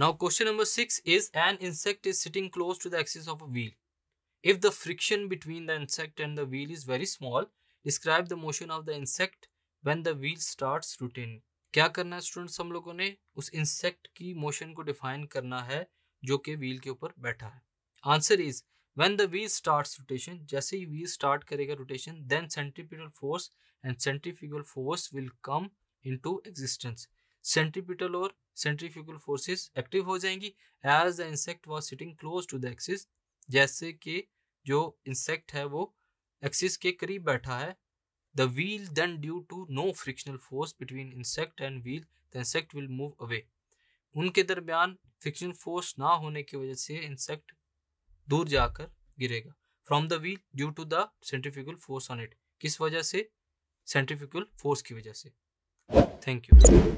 Now question number 6 is an insect is sitting close to the axis of a wheel. If the friction between the insect and the wheel is very small, describe the motion of the insect when the wheel starts rotating. क्या करना है students हम लोगों ने उस insect की motion को define करना है जो कि व्हील के ऊपर बैठा है answer is when the wheel starts rotation जैसे ही व्हील स्टार्ट करेगा rotation then centripetal force and centrifugal force will come into existence centripetal और सेंट्रीफ्यूगल फोर्सेस एक्टिव हो जाएंगी as the insect was sitting close to the axis जैसे कि जो insect है वो एक्सिस के करीब बैठा है the wheel then due to no frictional force between insect and wheel the insect will move away उनके दरमियान फ्रिक्शन फोर्स ना होने की वजह से इंसेक्ट दूर जाकर गिरेगा from the wheel due to the centrifugal force on it किस वजह से सेंट्रीफ्यूगल फोर्स की वजह से थैंक यू